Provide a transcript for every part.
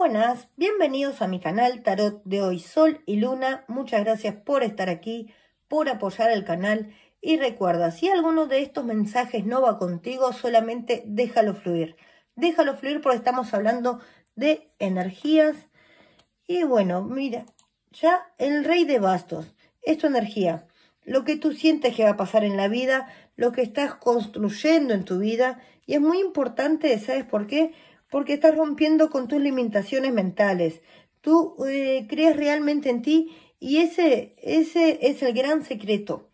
Buenas, bienvenidos a mi canal Tarot de hoy Sol y Luna. Muchas gracias por estar aquí, por apoyar el canal y recuerda, si alguno de estos mensajes no va contigo, solamente déjalo fluir. Déjalo fluir porque estamos hablando de energías. Y bueno, mira, ya el rey de bastos es tu energía. Lo que tú sientes que va a pasar en la vida, lo que estás construyendo en tu vida. Y es muy importante, ¿sabes por qué? porque estás rompiendo con tus limitaciones mentales. Tú eh, crees realmente en ti y ese, ese es el gran secreto.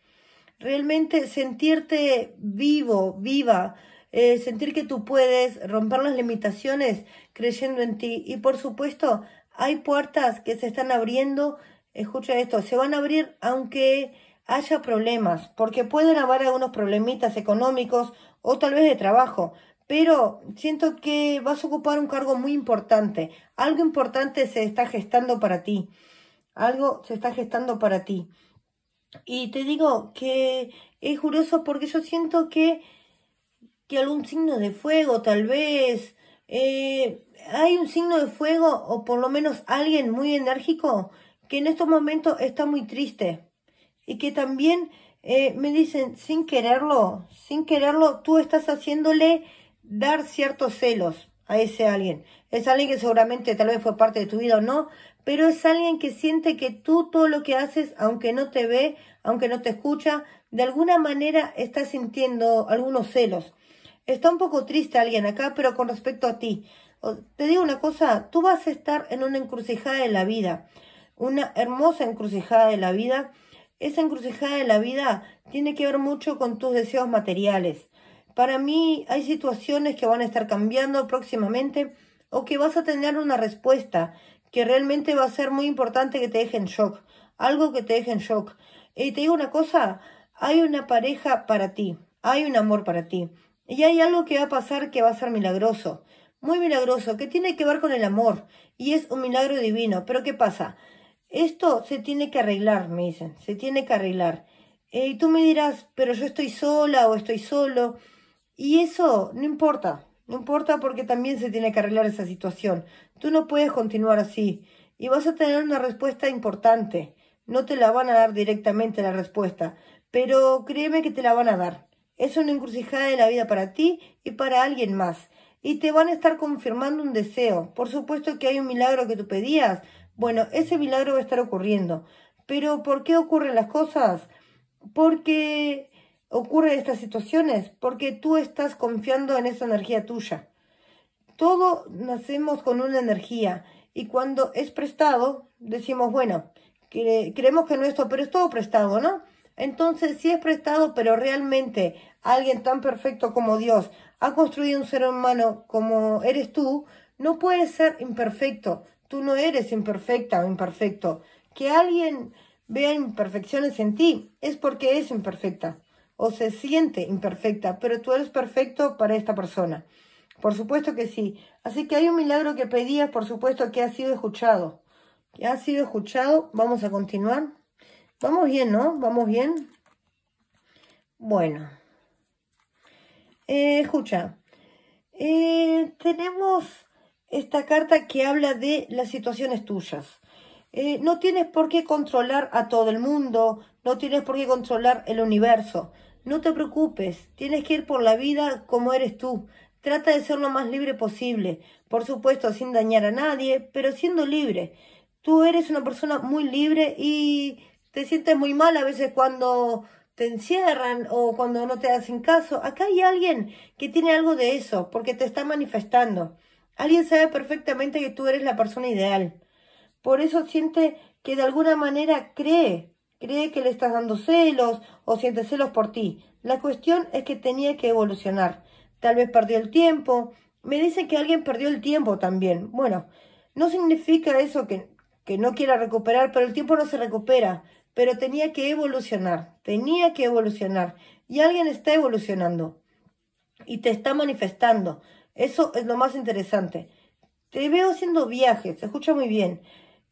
Realmente sentirte vivo, viva, eh, sentir que tú puedes romper las limitaciones creyendo en ti. Y por supuesto, hay puertas que se están abriendo, escucha esto, se van a abrir aunque haya problemas, porque pueden haber algunos problemitas económicos o tal vez de trabajo, pero siento que vas a ocupar un cargo muy importante. Algo importante se está gestando para ti. Algo se está gestando para ti. Y te digo que es curioso porque yo siento que, que algún signo de fuego, tal vez, eh, hay un signo de fuego o por lo menos alguien muy enérgico que en estos momentos está muy triste y que también eh, me dicen sin quererlo, sin quererlo, tú estás haciéndole dar ciertos celos a ese alguien. Es alguien que seguramente tal vez fue parte de tu vida o no, pero es alguien que siente que tú todo lo que haces, aunque no te ve, aunque no te escucha, de alguna manera está sintiendo algunos celos. Está un poco triste alguien acá, pero con respecto a ti. Te digo una cosa, tú vas a estar en una encrucijada de la vida, una hermosa encrucijada de la vida. Esa encrucijada de la vida tiene que ver mucho con tus deseos materiales para mí hay situaciones que van a estar cambiando próximamente o que vas a tener una respuesta que realmente va a ser muy importante que te deje en shock, algo que te deje en shock. Y te digo una cosa, hay una pareja para ti, hay un amor para ti y hay algo que va a pasar que va a ser milagroso, muy milagroso, que tiene que ver con el amor y es un milagro divino. Pero ¿qué pasa? Esto se tiene que arreglar, me dicen, se tiene que arreglar. Eh, y tú me dirás, pero yo estoy sola o estoy solo. Y eso no importa, no importa porque también se tiene que arreglar esa situación. Tú no puedes continuar así y vas a tener una respuesta importante. No te la van a dar directamente la respuesta, pero créeme que te la van a dar. Es una encrucijada de la vida para ti y para alguien más. Y te van a estar confirmando un deseo. Por supuesto que hay un milagro que tú pedías. Bueno, ese milagro va a estar ocurriendo. Pero ¿por qué ocurren las cosas? Porque ocurre estas situaciones? Porque tú estás confiando en esa energía tuya. Todo nacemos con una energía y cuando es prestado, decimos, bueno, creemos que no es todo, pero es todo prestado, ¿no? Entonces, si es prestado, pero realmente alguien tan perfecto como Dios ha construido un ser humano como eres tú, no puedes ser imperfecto. Tú no eres imperfecta o imperfecto. Que alguien vea imperfecciones en ti es porque es imperfecta o se siente imperfecta, pero tú eres perfecto para esta persona. Por supuesto que sí. Así que hay un milagro que pedías, por supuesto que ha sido escuchado. Que ha sido escuchado. Vamos a continuar. Vamos bien, ¿no? Vamos bien. Bueno. Eh, escucha. Eh, tenemos esta carta que habla de las situaciones tuyas. Eh, no tienes por qué controlar a todo el mundo, no tienes por qué controlar el universo. No te preocupes, tienes que ir por la vida como eres tú. Trata de ser lo más libre posible, por supuesto sin dañar a nadie, pero siendo libre. Tú eres una persona muy libre y te sientes muy mal a veces cuando te encierran o cuando no te hacen caso. Acá hay alguien que tiene algo de eso, porque te está manifestando. Alguien sabe perfectamente que tú eres la persona ideal. Por eso siente que de alguna manera cree Cree que le estás dando celos o siente celos por ti. La cuestión es que tenía que evolucionar. Tal vez perdió el tiempo. Me dicen que alguien perdió el tiempo también. Bueno, no significa eso que, que no quiera recuperar, pero el tiempo no se recupera. Pero tenía que evolucionar, tenía que evolucionar. Y alguien está evolucionando y te está manifestando. Eso es lo más interesante. Te veo haciendo viajes, se escucha muy bien.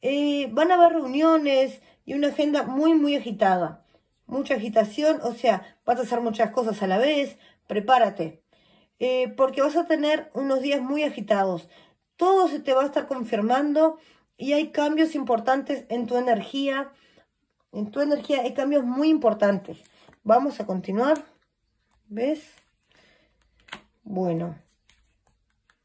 Eh, van a haber reuniones, y una agenda muy, muy agitada. Mucha agitación, o sea, vas a hacer muchas cosas a la vez, prepárate. Eh, porque vas a tener unos días muy agitados. Todo se te va a estar confirmando y hay cambios importantes en tu energía. En tu energía hay cambios muy importantes. Vamos a continuar. ¿Ves? Bueno.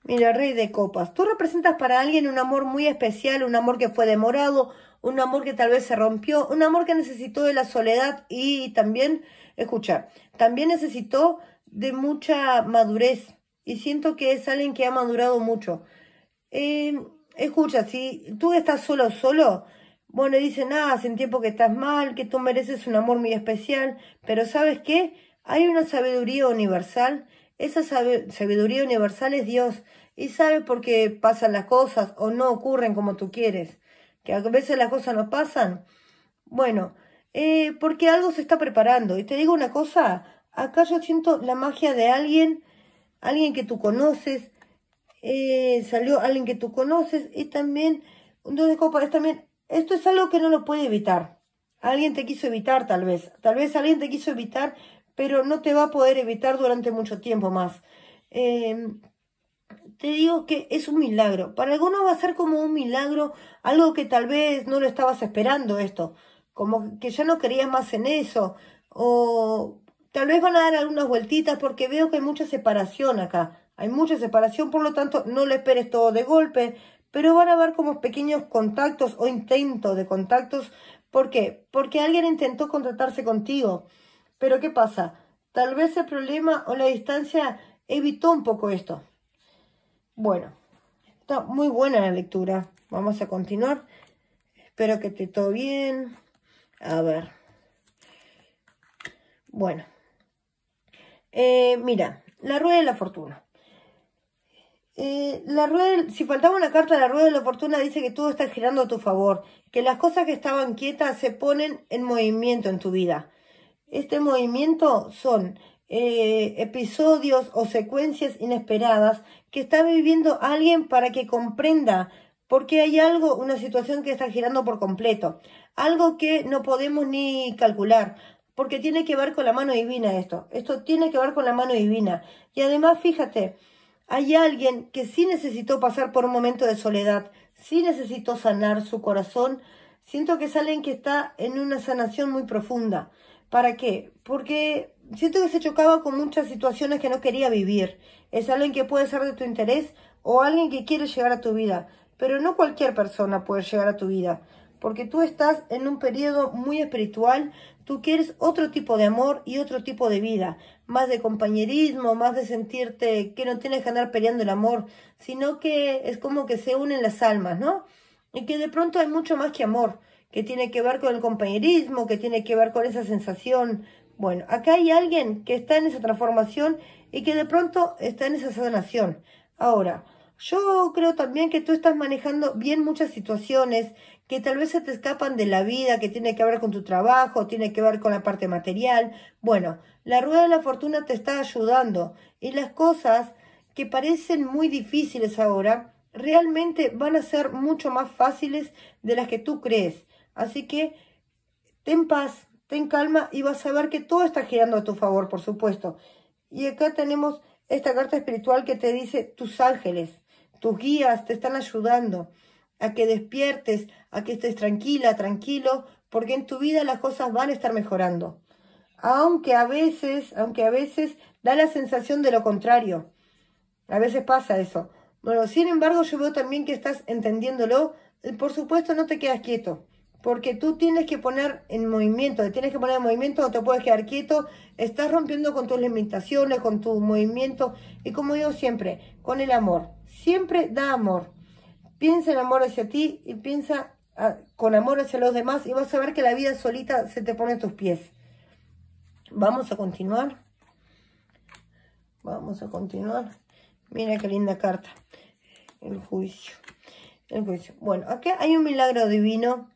Mira, rey de copas, tú representas para alguien un amor muy especial, un amor que fue demorado, un amor que tal vez se rompió, un amor que necesitó de la soledad y también, escucha, también necesitó de mucha madurez y siento que es alguien que ha madurado mucho. Eh, escucha, si tú estás solo, solo, bueno, dice ah, hace tiempo que estás mal, que tú mereces un amor muy especial, pero ¿sabes qué? Hay una sabiduría universal, esa sabiduría universal es Dios, y sabes por qué pasan las cosas o no ocurren como tú quieres, que a veces las cosas no pasan. Bueno, eh, porque algo se está preparando. Y te digo una cosa, acá yo siento la magia de alguien, alguien que tú conoces, eh, salió alguien que tú conoces y también, entonces copa, también, esto es algo que no lo puede evitar. Alguien te quiso evitar tal vez, tal vez alguien te quiso evitar, pero no te va a poder evitar durante mucho tiempo más. Eh, te digo que es un milagro. Para algunos va a ser como un milagro, algo que tal vez no lo estabas esperando esto, como que ya no querías más en eso, o tal vez van a dar algunas vueltitas porque veo que hay mucha separación acá, hay mucha separación, por lo tanto no lo esperes todo de golpe, pero van a haber como pequeños contactos o intentos de contactos. ¿Por qué? Porque alguien intentó contratarse contigo. Pero ¿qué pasa? Tal vez el problema o la distancia evitó un poco esto. Bueno, está muy buena la lectura. Vamos a continuar. Espero que esté todo bien. A ver. Bueno. Eh, mira, la rueda de la fortuna. Eh, la rueda, si faltaba una carta la rueda de la fortuna, dice que todo está girando a tu favor, que las cosas que estaban quietas se ponen en movimiento en tu vida. Este movimiento son eh, episodios o secuencias inesperadas que está viviendo alguien para que comprenda por qué hay algo, una situación que está girando por completo, algo que no podemos ni calcular, porque tiene que ver con la mano divina esto, esto tiene que ver con la mano divina. Y además, fíjate, hay alguien que sí necesitó pasar por un momento de soledad, sí necesitó sanar su corazón, siento que es alguien que está en una sanación muy profunda. ¿Para qué? Porque Siento que se chocaba con muchas situaciones que no quería vivir. Es alguien que puede ser de tu interés o alguien que quiere llegar a tu vida. Pero no cualquier persona puede llegar a tu vida. Porque tú estás en un periodo muy espiritual. Tú quieres otro tipo de amor y otro tipo de vida. Más de compañerismo, más de sentirte que no tienes que andar peleando el amor. Sino que es como que se unen las almas, ¿no? Y que de pronto hay mucho más que amor que tiene que ver con el compañerismo, que tiene que ver con esa sensación bueno, acá hay alguien que está en esa transformación y que de pronto está en esa sanación. Ahora, yo creo también que tú estás manejando bien muchas situaciones que tal vez se te escapan de la vida, que tiene que ver con tu trabajo, tiene que ver con la parte material. Bueno, la rueda de la fortuna te está ayudando y las cosas que parecen muy difíciles ahora realmente van a ser mucho más fáciles de las que tú crees. Así que ten paz, ten calma y vas a ver que todo está girando a tu favor, por supuesto. Y acá tenemos esta carta espiritual que te dice tus ángeles, tus guías te están ayudando a que despiertes, a que estés tranquila, tranquilo, porque en tu vida las cosas van a estar mejorando. Aunque a veces, aunque a veces da la sensación de lo contrario. A veces pasa eso. Bueno, sin embargo, yo veo también que estás entendiéndolo. Por supuesto, no te quedas quieto. Porque tú tienes que poner en movimiento, te tienes que poner en movimiento, no te puedes quedar quieto. Estás rompiendo con tus limitaciones, con tu movimiento. Y como digo siempre, con el amor. Siempre da amor. Piensa en amor hacia ti y piensa ah, con amor hacia los demás y vas a ver que la vida solita se te pone en tus pies. Vamos a continuar. Vamos a continuar. Mira qué linda carta. El juicio. El juicio. Bueno, aquí hay un milagro divino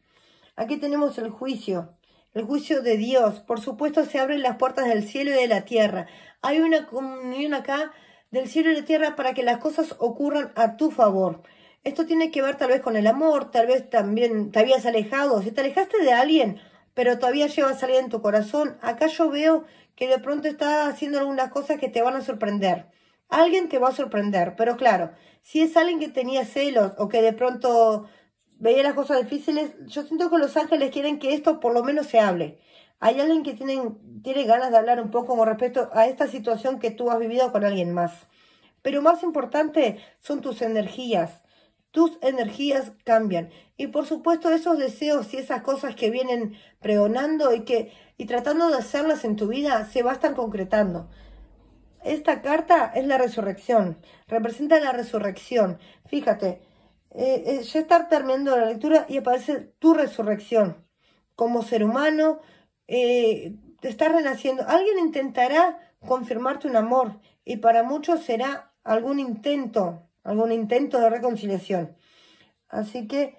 Aquí tenemos el juicio, el juicio de Dios. Por supuesto se abren las puertas del cielo y de la tierra. Hay una comunión acá del cielo y la tierra para que las cosas ocurran a tu favor. Esto tiene que ver tal vez con el amor, tal vez también te habías alejado, si te alejaste de alguien, pero todavía llevas alguien en tu corazón, acá yo veo que de pronto está haciendo algunas cosas que te van a sorprender. Alguien te va a sorprender, pero claro, si es alguien que tenía celos o que de pronto veía las cosas difíciles. Yo siento que los ángeles quieren que esto por lo menos se hable. ¿Hay alguien que tiene ganas de hablar un poco con respecto a esta situación que tú has vivido con alguien más? Pero más importante son tus energías. Tus energías cambian. Y por supuesto esos deseos y esas cosas que vienen pregonando y que y tratando de hacerlas en tu vida se van a concretando. Esta carta es la resurrección, representa la resurrección. Fíjate, eh, eh, ya estar terminando la lectura y aparece tu resurrección como ser humano, eh, te estás renaciendo. Alguien intentará confirmarte un amor y para muchos será algún intento, algún intento de reconciliación. Así que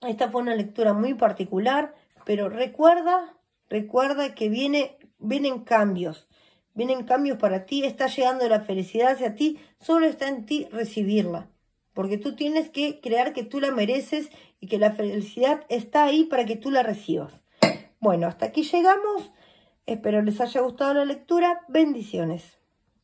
esta fue una lectura muy particular, pero recuerda, recuerda que viene, vienen cambios. Vienen cambios para ti, está llegando la felicidad hacia ti, solo está en ti recibirla porque tú tienes que crear que tú la mereces y que la felicidad está ahí para que tú la recibas. Bueno, hasta aquí llegamos. Espero les haya gustado la lectura. Bendiciones.